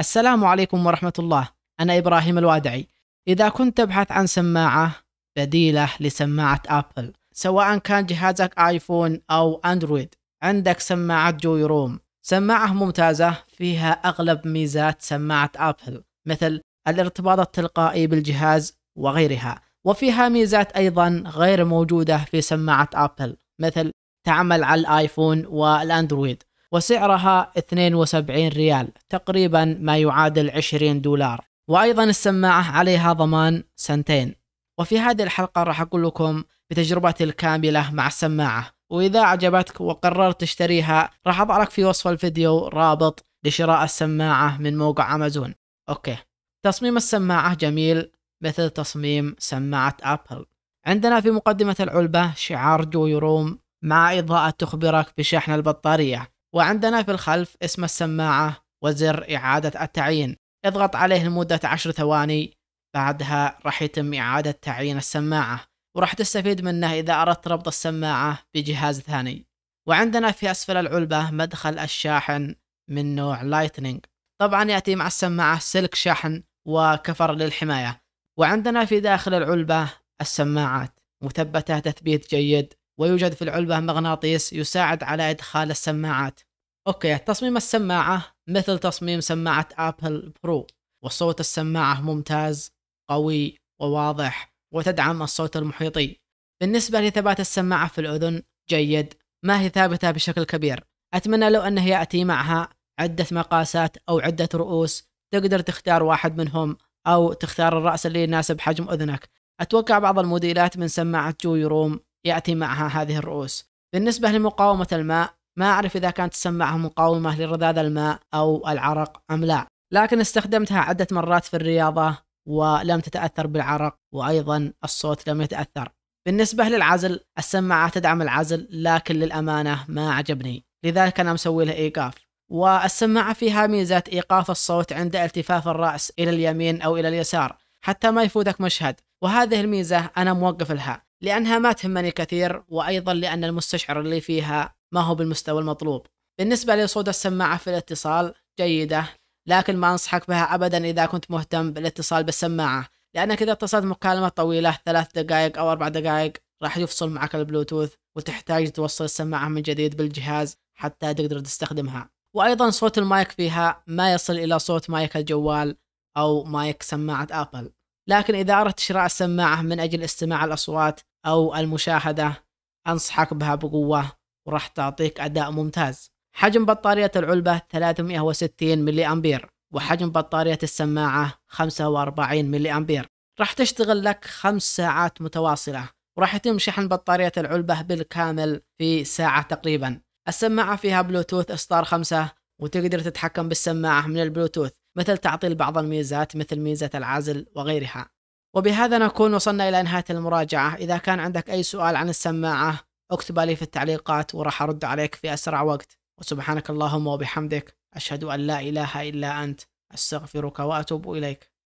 السلام عليكم ورحمة الله أنا إبراهيم الوادعي إذا كنت تبحث عن سماعة بديلة لسماعة أبل سواء كان جهازك آيفون أو أندرويد عندك سماعة جوي روم سماعة ممتازة فيها أغلب ميزات سماعة أبل مثل الارتباط التلقائي بالجهاز وغيرها وفيها ميزات أيضا غير موجودة في سماعة أبل مثل تعمل على الآيفون والأندرويد وسعرها 72 ريال تقريبا ما يعادل 20 دولار وأيضا السماعة عليها ضمان سنتين وفي هذه الحلقة راح أقول لكم بتجربتي الكاملة مع السماعة وإذا عجبتك وقررت تشتريها راح أضع لك في وصف الفيديو رابط لشراء السماعة من موقع أمازون أوكي تصميم السماعة جميل مثل تصميم سماعة أبل عندنا في مقدمة العلبة شعار جو يروم مع إضاءة تخبرك بشحن البطارية وعندنا في الخلف اسم السماعة وزر إعادة التعيين اضغط عليه لمدة عشر ثواني بعدها راح يتم إعادة تعيين السماعة وراح تستفيد منه إذا أردت ربط السماعة بجهاز ثاني وعندنا في أسفل العلبة مدخل الشاحن من نوع لايتنينج طبعا يأتي مع السماعة سلك شحن وكفر للحماية وعندنا في داخل العلبة السماعات مثبتة تثبيت جيد ويوجد في العلبة مغناطيس يساعد على إدخال السماعات أوكي تصميم السماعة مثل تصميم سماعة أبل برو وصوت السماعة ممتاز قوي وواضح وتدعم الصوت المحيطي بالنسبة لثبات السماعة في الأذن جيد ما هي ثابتة بشكل كبير أتمنى لو أنه يأتي معها عدة مقاسات أو عدة رؤوس تقدر تختار واحد منهم أو تختار الرأس اللي يناسب حجم أذنك أتوقع بعض الموديلات من سماعة جوي روم يأتي معها هذه الرؤوس بالنسبة لمقاومة الماء ما أعرف إذا كانت تسمعها مقاومة لرذاذ الماء أو العرق أم لا لكن استخدمتها عدة مرات في الرياضة ولم تتأثر بالعرق وأيضا الصوت لم يتأثر بالنسبة للعزل السماعة تدعم العزل لكن للأمانة ما عجبني لذلك أنا مسوي له إيقاف والسماعة فيها ميزة إيقاف الصوت عند التفاف الرأس إلى اليمين أو إلى اليسار حتى ما يفوتك مشهد وهذه الميزة أنا موقف لها لأنها ما تهمني كثير وأيضا لأن المستشعر اللي فيها ما هو بالمستوى المطلوب بالنسبة لصوت السماعة في الاتصال جيدة لكن ما أنصحك بها أبدا إذا كنت مهتم بالاتصال بالسماعة لأنك إذا اتصلت مكالمة طويلة ثلاث دقائق أو أربع دقائق راح يفصل معك البلوتوث وتحتاج توصل السماعة من جديد بالجهاز حتى تقدر تستخدمها وأيضا صوت المايك فيها ما يصل إلى صوت مايك الجوال أو مايك سماعة أبل لكن إذا أردت شراء السماعة من أجل استماع الأصوات أو المشاهدة أنصحك بها بقوة وراح تعطيك أداء ممتاز حجم بطارية العلبة 360 ملي أمبير وحجم بطارية السماعة 45 ملي أمبير راح تشتغل لك خمس ساعات متواصلة وراح يتم شحن بطارية العلبة بالكامل في ساعة تقريبا السماعة فيها بلوتوث إصدار 5 وتقدر تتحكم بالسماعة من البلوتوث مثل تعطيل بعض الميزات مثل ميزة العزل وغيرها وبهذا نكون وصلنا إلى نهاية المراجعة إذا كان عندك أي سؤال عن السماعة اكتبها لي في التعليقات وراح أرد عليك في أسرع وقت وسبحانك اللهم وبحمدك أشهد أن لا إله إلا أنت أستغفرك وأتوب إليك